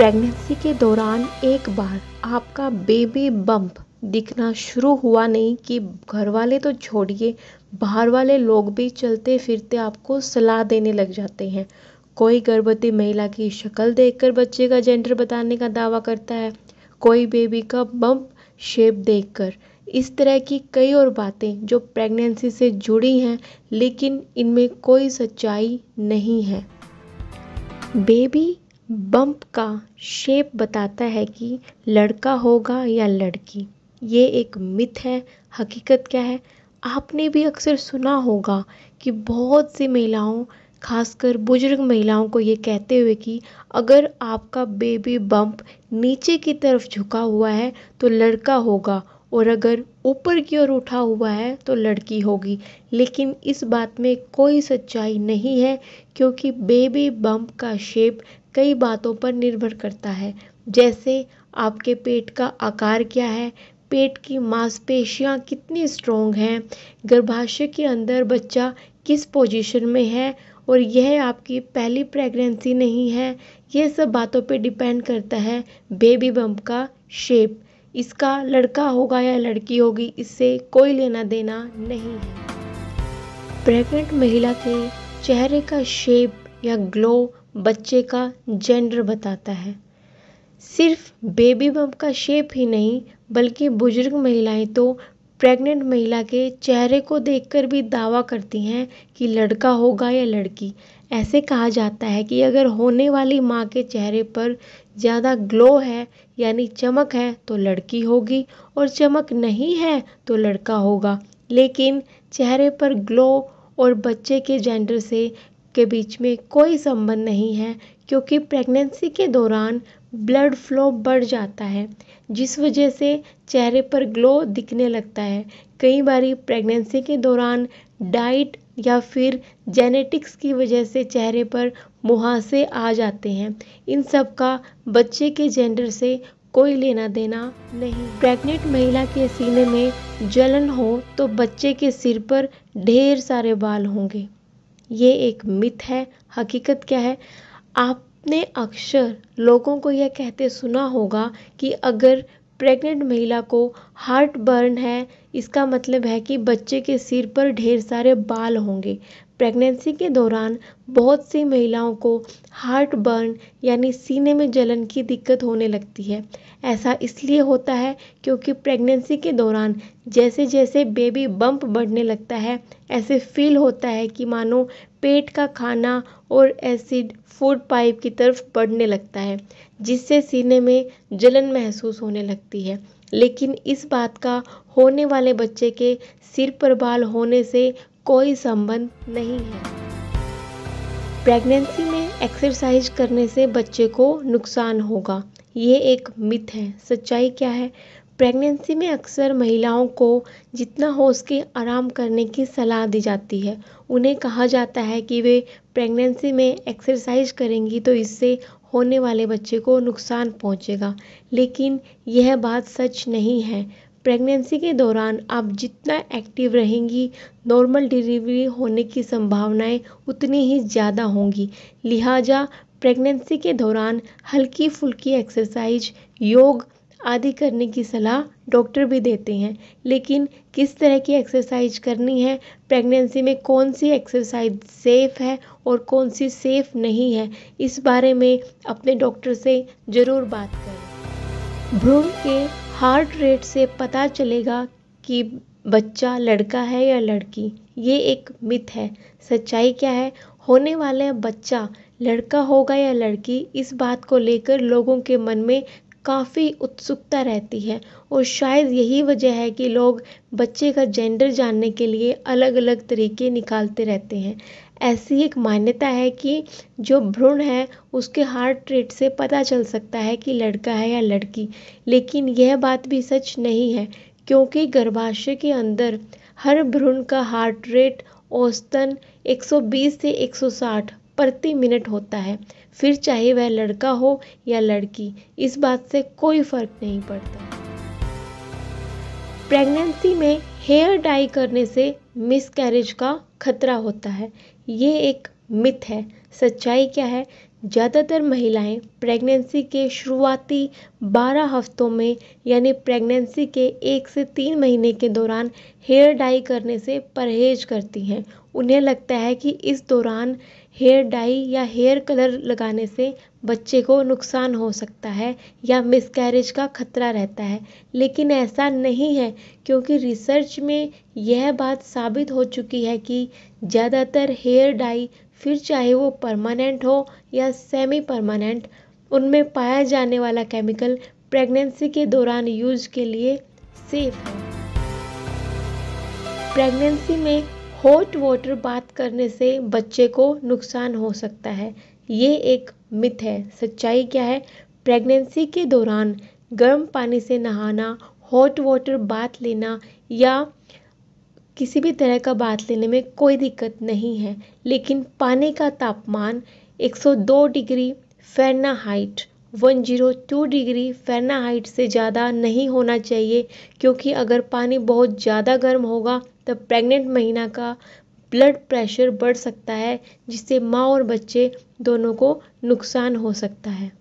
pregnancy के दौरान एक बार आपका बेबी बम्प दिखना शुरू हुआ नहीं कि घर वाले तो छोड़िए बाहर वाले लोग भी चलते फिरते आपको सलाह देने लग जाते हैं कोई गर्भवती महिला की शक्ल देखकर बच्चे का जेंडर बताने का दावा करता है कोई बेबी का बम्प शेप देखकर इस तरह की कई और बातें जो प्रेगनेंसी से जुड़ी हैं लेकिन इनमें कोई सच्चाई नहीं है बेबी बम्प का शेप बताता है कि लड़का होगा या लड़की ये एक मिथ है हकीकत क्या है आपने भी अक्सर सुना होगा कि बहुत सी महिलाओं खासकर बुजुर्ग महिलाओं को ये कहते हुए कि अगर आपका बेबी बम्प नीचे की तरफ झुका हुआ है तो लड़का होगा और अगर ऊपर की ओर उठा हुआ है तो लड़की होगी लेकिन इस बात में कोई सच्चाई नहीं है क्योंकि बेबी बम्प का शेप कई बातों पर निर्भर करता है जैसे आपके पेट का आकार क्या है पेट की मांसपेशियाँ कितनी स्ट्रोंग हैं गर्भाशय के अंदर बच्चा किस पोजीशन में है और यह आपकी पहली प्रेगनेंसी नहीं है यह सब बातों पे डिपेंड करता है बेबी बम्प का शेप इसका लड़का होगा या लड़की होगी इससे कोई लेना देना नहीं है प्रेग्नेंट महिला के चेहरे का शेप या ग्लो बच्चे का जेंडर बताता है सिर्फ बेबी बम्प का शेप ही नहीं बल्कि बुजुर्ग महिलाएँ तो प्रेग्नेंट महिला के चेहरे को देखकर भी दावा करती हैं कि लड़का होगा या लड़की ऐसे कहा जाता है कि अगर होने वाली माँ के चेहरे पर ज़्यादा ग्लो है यानी चमक है तो लड़की होगी और चमक नहीं है तो लड़का होगा लेकिन चेहरे पर ग्लो और बच्चे के जेंडर से के बीच में कोई संबंध नहीं है क्योंकि प्रेगनेंसी के दौरान ब्लड फ्लो बढ़ जाता है जिस वजह से चेहरे पर ग्लो दिखने लगता है कई बारी प्रेगनेंसी के दौरान डाइट या फिर जेनेटिक्स की वजह से चेहरे पर मुहासे आ जाते हैं इन सब का बच्चे के जेंडर से कोई लेना देना नहीं प्रेग्नेंट महिला के सीने में जलन हो तो बच्चे के सिर पर ढेर सारे बाल होंगे ये एक मिथ है हकीकत क्या है आपने अक्सर लोगों को यह कहते सुना होगा कि अगर प्रेग्नेंट महिला को हार्ट बर्न है इसका मतलब है कि बच्चे के सिर पर ढेर सारे बाल होंगे प्रेगनेंसी के दौरान बहुत सी महिलाओं को हार्ट बर्न यानी सीने में जलन की दिक्कत होने लगती है ऐसा इसलिए होता है क्योंकि प्रेगनेंसी के दौरान जैसे जैसे बेबी बम्प बढ़ने लगता है ऐसे फील होता है कि मानो पेट का खाना और एसिड फूड पाइप की तरफ बढ़ने लगता है जिससे सीने में जलन महसूस होने लगती है लेकिन इस बात का होने वाले बच्चे के सिर पर बाल होने से कोई संबंध नहीं है प्रेगनेंसी में एक्सरसाइज करने से बच्चे को नुकसान होगा ये एक मिथ है सच्चाई क्या है प्रेगनेंसी में अक्सर महिलाओं को जितना हो उसके आराम करने की सलाह दी जाती है उन्हें कहा जाता है कि वे प्रेगनेंसी में एक्सरसाइज करेंगी तो इससे होने वाले बच्चे को नुकसान पहुंचेगा लेकिन यह बात सच नहीं है प्रेगनेंसी के दौरान आप जितना एक्टिव रहेंगी नॉर्मल डिलीवरी होने की संभावनाएँ उतनी ही ज़्यादा होंगी लिहाजा प्रेगनेंसी के दौरान हल्की फुल्की एक्सरसाइज योग आदि करने की सलाह डॉक्टर भी देते हैं लेकिन किस तरह की एक्सरसाइज करनी है प्रेगनेंसी में कौन सी एक्सरसाइज सेफ़ है और कौन सी सेफ़ नहीं है इस बारे में अपने डॉक्टर से ज़रूर बात करें भ्रूण के हार्ट रेट से पता चलेगा कि बच्चा लड़का है या लड़की ये एक मिथ है सच्चाई क्या है होने वाला बच्चा लड़का होगा या लड़की इस बात को लेकर लोगों के मन में काफ़ी उत्सुकता रहती है और शायद यही वजह है कि लोग बच्चे का जेंडर जानने के लिए अलग अलग तरीके निकालते रहते हैं ऐसी एक मान्यता है कि जो भ्रूण है उसके हार्ट रेट से पता चल सकता है कि लड़का है या लड़की लेकिन यह बात भी सच नहीं है क्योंकि गर्भाशय के अंदर हर भ्रूण का हार्ट रेट औसतन 120 से 160 प्रति मिनट होता है फिर चाहे वह लड़का हो या लड़की इस बात से कोई फर्क नहीं पड़ता प्रेगनेंसी में हेयर डाई करने से मिसकैरेज का खतरा होता है ये एक मिथ है सच्चाई क्या है ज़्यादातर महिलाएँ प्रेगनेंसी के शुरुआती बारह हफ्तों में यानी प्रेगनेंसी के एक से तीन महीने के दौरान हेयर डाई करने से परहेज करती हैं उन्हें लगता है कि इस दौरान हेयर डाई या हेयर कलर लगाने से बच्चे को नुकसान हो सकता है या मिसकैरेज का खतरा रहता है लेकिन ऐसा नहीं है क्योंकि रिसर्च में यह बात साबित हो चुकी है कि ज़्यादातर हेयर डाई फिर चाहे वो परमानेंट हो या सेमी परमानेंट उनमें पाया जाने वाला केमिकल प्रेगनेंसी के दौरान यूज के लिए सेफ है प्रेगनेंसी में हॉट वाटर बात करने से बच्चे को नुकसान हो सकता है ये एक मिथ है सच्चाई क्या है प्रेगनेंसी के दौरान गर्म पानी से नहाना हॉट वाटर बात लेना या किसी भी तरह का बात लेने में कोई दिक्कत नहीं है लेकिन पानी का तापमान एक सौ दो डिग्री Fahrenheit one zero two degree Fahrenheit से ज़्यादा नहीं होना चाहिए क्योंकि अगर पानी बहुत ज़्यादा गर्म होगा तब प्रेग्नेंट महिला का ब्लड प्रेशर बढ़ सकता है जिससे माँ और बच्चे दोनों को नुकसान हो सकता है